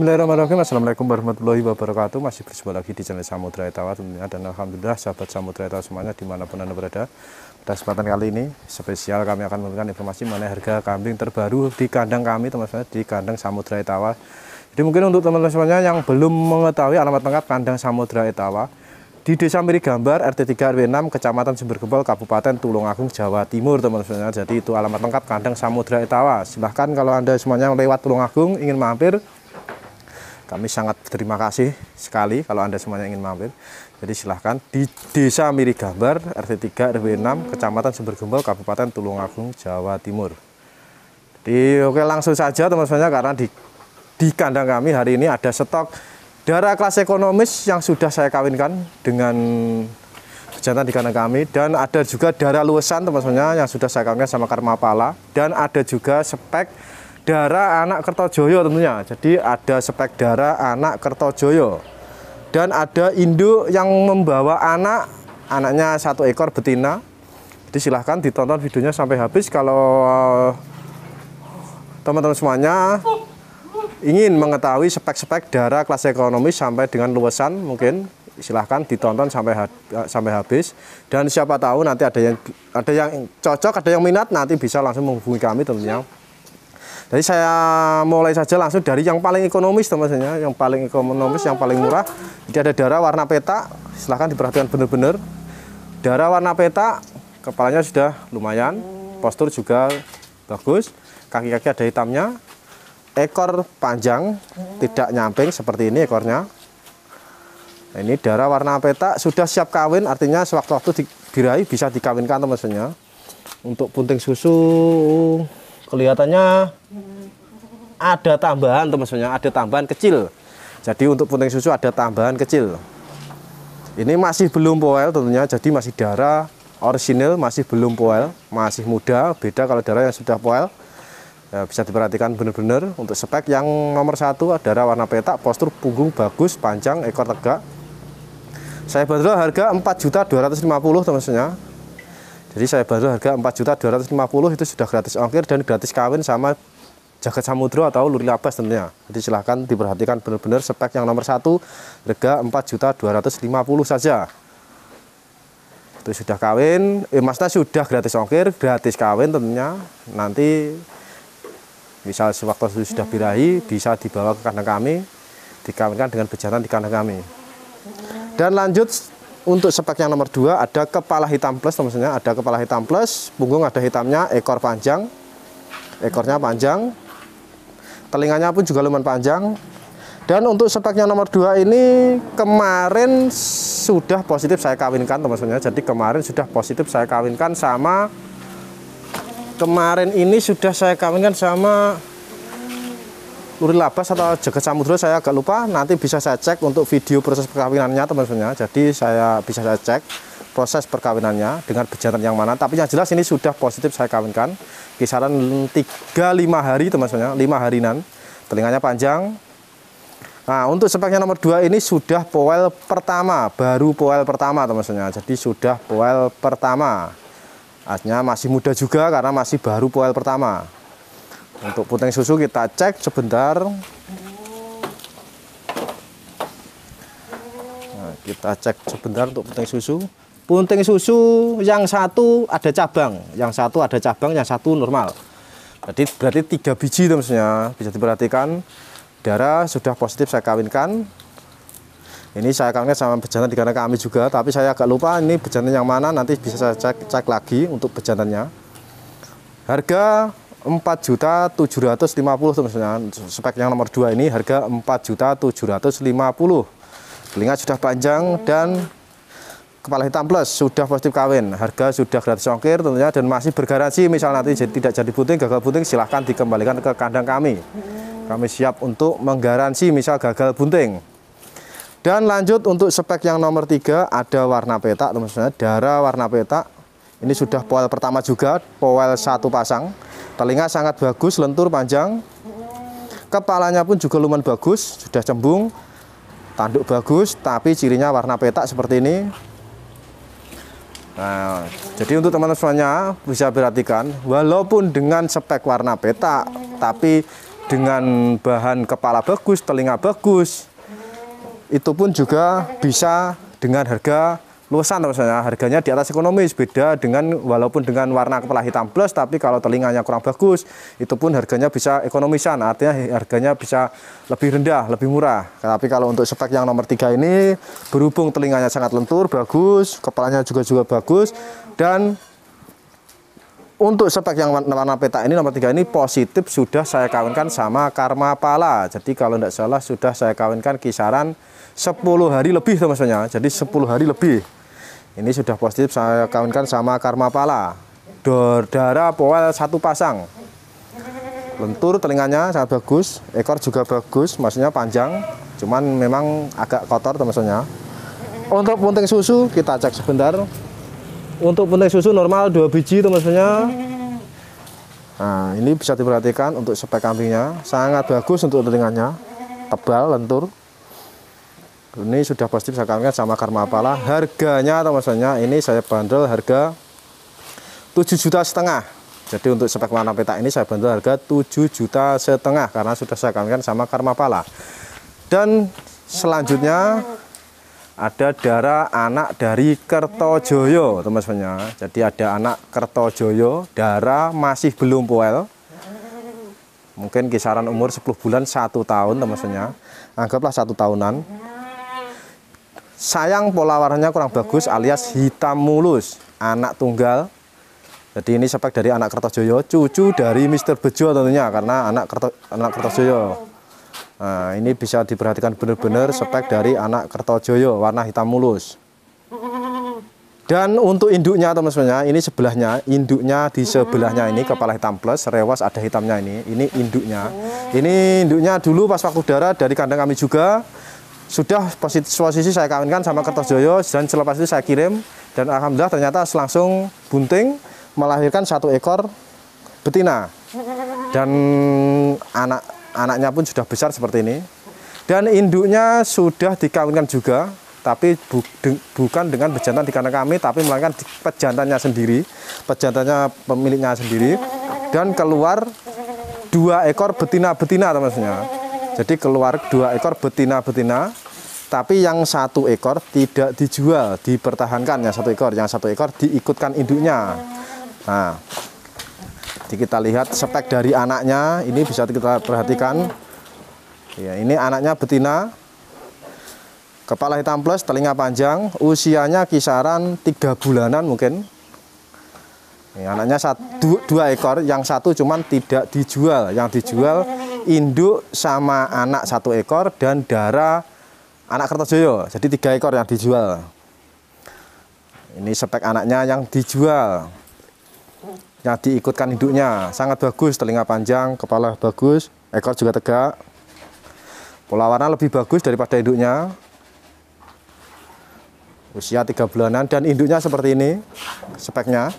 Bismillahirrahmanirrahim Assalamualaikum warahmatullahi wabarakatuh Masih berjumpa lagi di channel Samudra Etawa tentunya Dan Alhamdulillah sahabat Samudra Etawa semuanya dimanapun Anda berada Pada kesempatan kali ini spesial kami akan memberikan informasi mengenai harga kambing terbaru di kandang kami teman-teman di kandang Samudra Etawa Jadi mungkin untuk teman-teman semuanya yang belum mengetahui alamat lengkap kandang Samudra Etawa di Desa Mirigambar, RT 3 RW 6, Kecamatan Sumber Gempol, Kabupaten Tulungagung, Jawa Timur, teman-teman. Jadi itu alamat lengkap kandang Samudra Etawa. Silahkan kalau Anda semuanya lewat Tulungagung ingin mampir, kami sangat terima kasih sekali kalau Anda semuanya ingin mampir. Jadi silahkan di Desa Mirigambar, RT 3, RW 6, Kecamatan Sumber Kabupaten Tulungagung, Jawa Timur. Jadi oke langsung saja teman-teman karena di, di kandang kami hari ini ada stok darah kelas ekonomis yang sudah saya kawinkan dengan jantan di kandang kami dan ada juga darah luwesan teman-teman yang sudah saya kawinkan sama Karma Pala dan ada juga spek darah anak Kertojoyo tentunya. Jadi ada spek darah anak Kertojoyo. Dan ada induk yang membawa anak, anaknya satu ekor betina. Jadi silahkan ditonton videonya sampai habis kalau eh, teman-teman semuanya ingin mengetahui spek-spek darah kelas ekonomi sampai dengan luasan mungkin silahkan ditonton sampai eh, sampai habis dan siapa tahu nanti ada yang ada yang cocok ada yang minat nanti bisa langsung menghubungi kami tentunya. Jadi saya mulai saja langsung dari yang paling ekonomis teman-teman ya. yang paling ekonomis, yang paling murah. Jadi ada darah warna petak, silahkan diperhatikan benar-benar. Darah warna petak, kepalanya sudah lumayan, postur juga bagus, kaki-kaki ada hitamnya, ekor panjang, tidak nyamping seperti ini ekornya. Nah, ini darah warna petak sudah siap kawin, artinya sewaktu-waktu diraih bisa dikawinkan teman-temannya. Untuk punting susu kelihatannya ada tambahan tuh maksudnya ada tambahan kecil jadi untuk puting susu ada tambahan kecil ini masih belum poel tentunya jadi masih darah orisinil masih belum poel masih muda beda kalau darah yang sudah poel ya, bisa diperhatikan benar-benar untuk spek yang nomor satu darah warna petak postur punggung bagus panjang ekor tegak saya bandrol harga 4.250 teman-teman jadi saya baru harga 4.250 itu sudah gratis ongkir dan gratis kawin sama jaket samudro atau luri lapas tentunya. Jadi silahkan diperhatikan benar-benar spek yang nomor satu harga 4.250 saja. Itu sudah kawin, eh, masnya sudah gratis ongkir, gratis kawin tentunya. Nanti misal sewaktu sudah birahi bisa dibawa ke kandang kami, dikawinkan dengan bejatan di kandang kami. Dan lanjut untuk spek yang nomor 2 ada kepala hitam plus maksudnya ada kepala hitam plus, punggung ada hitamnya, ekor panjang. Ekornya panjang. Telinganya pun juga lumayan panjang. Dan untuk speknya nomor 2 ini kemarin sudah positif saya kawinkan teman-teman. Jadi kemarin sudah positif saya kawinkan sama kemarin ini sudah saya kawinkan sama Luri Labas atau Jagat Samudro saya agak lupa nanti bisa saya cek untuk video proses perkawinannya teman-teman jadi saya bisa saya cek proses perkawinannya dengan bejantan yang mana tapi yang jelas ini sudah positif saya kawinkan kisaran 3-5 hari teman-teman 5 harinan telinganya panjang Nah, untuk speknya nomor 2 ini sudah poel pertama, baru poel pertama teman-teman. Jadi sudah poel pertama. Artinya masih muda juga karena masih baru poel pertama. Untuk puting susu kita cek sebentar. Nah, kita cek sebentar untuk puting susu. Punting susu yang satu ada cabang, yang satu ada cabang, yang satu normal. Jadi berarti tiga biji itu maksudnya bisa diperhatikan darah sudah positif saya kawinkan ini saya kangen sama bejana di karena kami juga tapi saya agak lupa ini bejana yang mana nanti bisa saya cek, cek lagi untuk bejananya harga empat juta tujuh ratus lima puluh teman-teman spek yang nomor 2 ini harga empat juta tujuh ratus lima puluh telinga sudah panjang dan kepala hitam plus sudah positif kawin harga sudah gratis ongkir tentunya dan masih bergaransi misal nanti jadi, tidak jadi puting gagal puting silahkan dikembalikan ke kandang kami kami siap untuk menggaransi misal gagal bunting dan lanjut untuk spek yang nomor tiga ada warna petak teman-teman darah warna petak ini sudah poel pertama juga, poel satu pasang. Telinga sangat bagus, lentur panjang. Kepalanya pun juga lumayan bagus, sudah cembung. Tanduk bagus, tapi cirinya warna petak seperti ini. Nah, jadi untuk teman-teman semuanya bisa perhatikan, walaupun dengan spek warna petak, tapi dengan bahan kepala bagus, telinga bagus, itu pun juga bisa dengan harga luasan misalnya nah, harganya di atas ekonomis beda dengan walaupun dengan warna kepala hitam plus tapi kalau telinganya kurang bagus itu pun harganya bisa ekonomisan artinya harganya bisa lebih rendah lebih murah tapi kalau untuk spek yang nomor tiga ini berhubung telinganya sangat lentur bagus kepalanya juga juga bagus dan untuk spek yang warna peta ini nomor tiga ini positif sudah saya kawinkan sama Karma Pala. Jadi kalau tidak salah sudah saya kawinkan kisaran 10 hari lebih teman-teman. Jadi 10 hari lebih. Ini sudah positif saya kawinkan sama karma pala. Dordara poel satu pasang. Lentur telinganya sangat bagus, ekor juga bagus, maksudnya panjang, cuman memang agak kotor teman Untuk punting susu kita cek sebentar. Untuk punting susu normal dua biji teman Nah, ini bisa diperhatikan untuk spek kambingnya, sangat bagus untuk telinganya, tebal, lentur ini sudah pasti saya kalian sama karma apalah harganya atau maksudnya ini saya bandel harga 7 juta setengah jadi untuk spek warna peta ini saya bandel harga 7 juta setengah karena sudah saya kalian sama karma pala dan selanjutnya ada darah anak dari Kertojoyo teman teman jadi ada anak Kertojoyo darah masih belum puel mungkin kisaran umur 10 bulan 1 tahun teman teman anggaplah 1 tahunan sayang pola warnanya kurang bagus alias hitam mulus anak tunggal jadi ini spek dari anak Kertojoyo cucu dari Mister Bejo tentunya karena anak Kerto, anak Kertojoyo nah ini bisa diperhatikan benar-benar spek dari anak Kertojoyo warna hitam mulus dan untuk induknya teman-teman ini sebelahnya induknya di sebelahnya ini kepala hitam plus rewas ada hitamnya ini ini induknya ini induknya dulu pas waktu darah dari kandang kami juga sudah posisi saya kawinkan sama kertas joyo dan selepas itu saya kirim dan alhamdulillah ternyata langsung bunting melahirkan satu ekor betina dan anak anaknya pun sudah besar seperti ini dan induknya sudah dikawinkan juga tapi bu, de, bukan dengan pejantan di kandang kami tapi melainkan pejantannya sendiri pejantannya pemiliknya sendiri dan keluar dua ekor betina betina teman-teman jadi keluar dua ekor betina-betina, tapi yang satu ekor tidak dijual, dipertahankan yang satu ekor, yang satu ekor diikutkan induknya. Nah, jadi kita lihat spek dari anaknya, ini bisa kita perhatikan. Ya, ini anaknya betina, kepala hitam plus, telinga panjang, usianya kisaran tiga bulanan mungkin. Ya, anaknya satu, dua ekor, yang satu cuman tidak dijual, yang dijual induk sama anak satu ekor dan darah anak Kertajoyo Jadi tiga ekor yang dijual. Ini spek anaknya yang dijual. Yang diikutkan induknya. Sangat bagus, telinga panjang, kepala bagus, ekor juga tegak. Pola warna lebih bagus daripada induknya. Usia tiga bulanan dan induknya seperti ini speknya.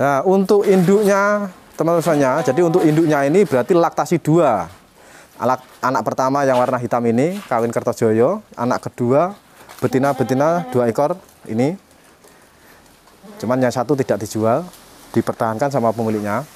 Nah, untuk induknya teman-temannya jadi untuk induknya ini berarti laktasi dua anak, anak pertama yang warna hitam ini kawin Kertojoyo anak kedua betina-betina dua ekor ini cuman yang satu tidak dijual dipertahankan sama pemiliknya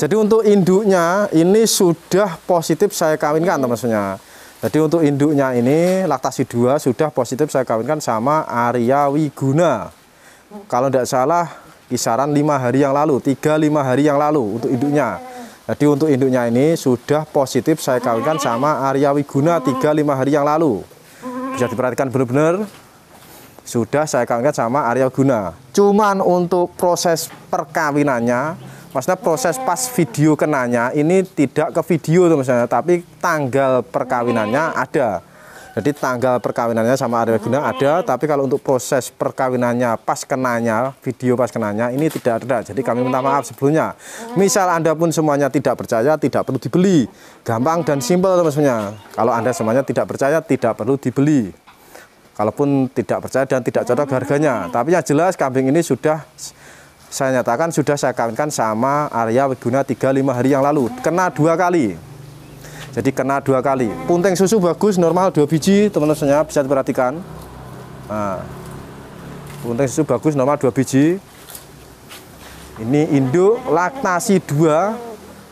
jadi untuk induknya ini sudah positif saya kawinkan teman-temannya jadi untuk induknya ini laktasi dua sudah positif saya kawinkan sama Arya Wiguna. Kalau tidak salah kisaran lima hari yang lalu, tiga lima hari yang lalu untuk induknya. Jadi untuk induknya ini sudah positif saya kawinkan sama Arya Wiguna tiga lima hari yang lalu. Bisa diperhatikan benar-benar sudah saya kawinkan sama Arya Wiguna. Cuman untuk proses perkawinannya, maksudnya proses pas video kenanya ini tidak ke video misalnya, tapi tanggal perkawinannya ada. Jadi tanggal perkawinannya sama Arya Gunang hmm. Oh. ada, tapi kalau untuk proses perkawinannya pas kenanya, video pas kenanya ini tidak ada. Jadi kami minta oh. maaf sebelumnya. Misal Anda pun semuanya tidak percaya, tidak perlu dibeli. Gampang dan oh. simpel maksudnya. Kalau Anda semuanya tidak percaya, tidak perlu dibeli. Kalaupun tidak percaya dan tidak cocok harganya. Tapi yang jelas kambing ini sudah saya nyatakan sudah saya kawinkan sama Arya Wiguna 35 hari yang lalu. Kena dua kali jadi kena dua kali Punteng susu bagus normal dua biji teman-teman semuanya bisa diperhatikan nah, punting susu bagus normal dua biji ini induk laktasi dua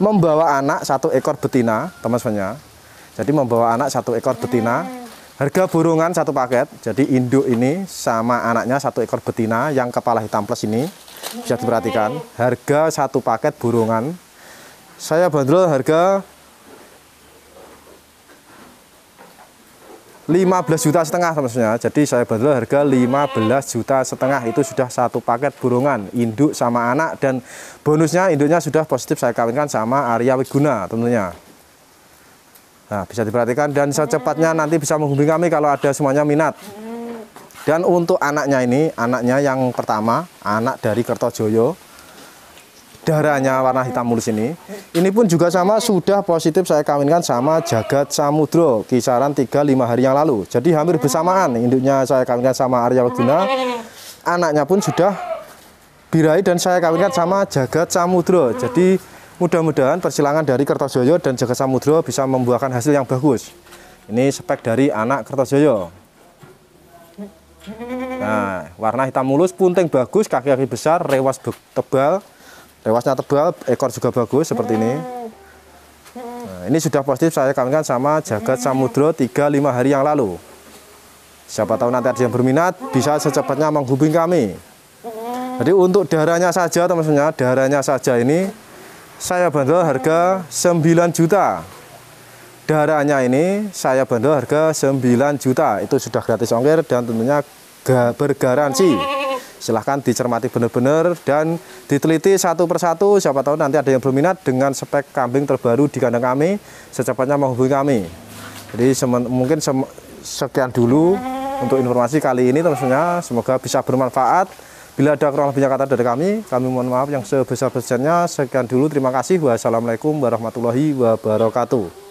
membawa anak satu ekor betina teman semuanya jadi membawa anak satu ekor betina harga burungan satu paket jadi induk ini sama anaknya satu ekor betina yang kepala hitam plus ini bisa diperhatikan harga satu paket burungan saya bandrol harga 15 juta setengah maksudnya, jadi saya bandrol harga 15 juta setengah itu sudah satu paket burungan induk sama anak dan bonusnya induknya sudah positif saya kawinkan sama Arya Wiguna tentunya nah bisa diperhatikan dan secepatnya nanti bisa menghubungi kami kalau ada semuanya minat dan untuk anaknya ini anaknya yang pertama anak dari Kertojoyo darahnya warna hitam mulus ini. Ini pun juga sama sudah positif saya kawinkan sama jagat samudro kisaran 3 5 hari yang lalu. Jadi hampir bersamaan induknya saya kawinkan sama Arya Waguna. Anaknya pun sudah birahi dan saya kawinkan sama jagat samudro. Jadi mudah-mudahan persilangan dari Kertojoyo dan jagat samudro bisa membuahkan hasil yang bagus. Ini spek dari anak Kertojoyo. Nah, warna hitam mulus, punting bagus, kaki-kaki besar, rewas tebal, lewasnya tebal ekor juga bagus seperti ini hmm. nah, ini sudah positif saya kawinkan sama jagat hmm. samudro 3-5 hari yang lalu siapa tahu nanti ada yang berminat bisa secepatnya menghubungi kami hmm. jadi untuk darahnya saja teman-teman darahnya saja ini saya bandel harga 9 juta darahnya ini saya bandel harga 9 juta itu sudah gratis ongkir dan tentunya bergaransi silahkan dicermati benar-benar dan diteliti satu persatu siapa tahu nanti ada yang berminat dengan spek kambing terbaru di kandang kami secepatnya menghubungi kami jadi mungkin se sekian dulu untuk informasi kali ini tentunya semoga bisa bermanfaat bila ada kurang lebihnya kata dari kami kami mohon maaf yang sebesar-besarnya sekian dulu terima kasih wassalamualaikum warahmatullahi wabarakatuh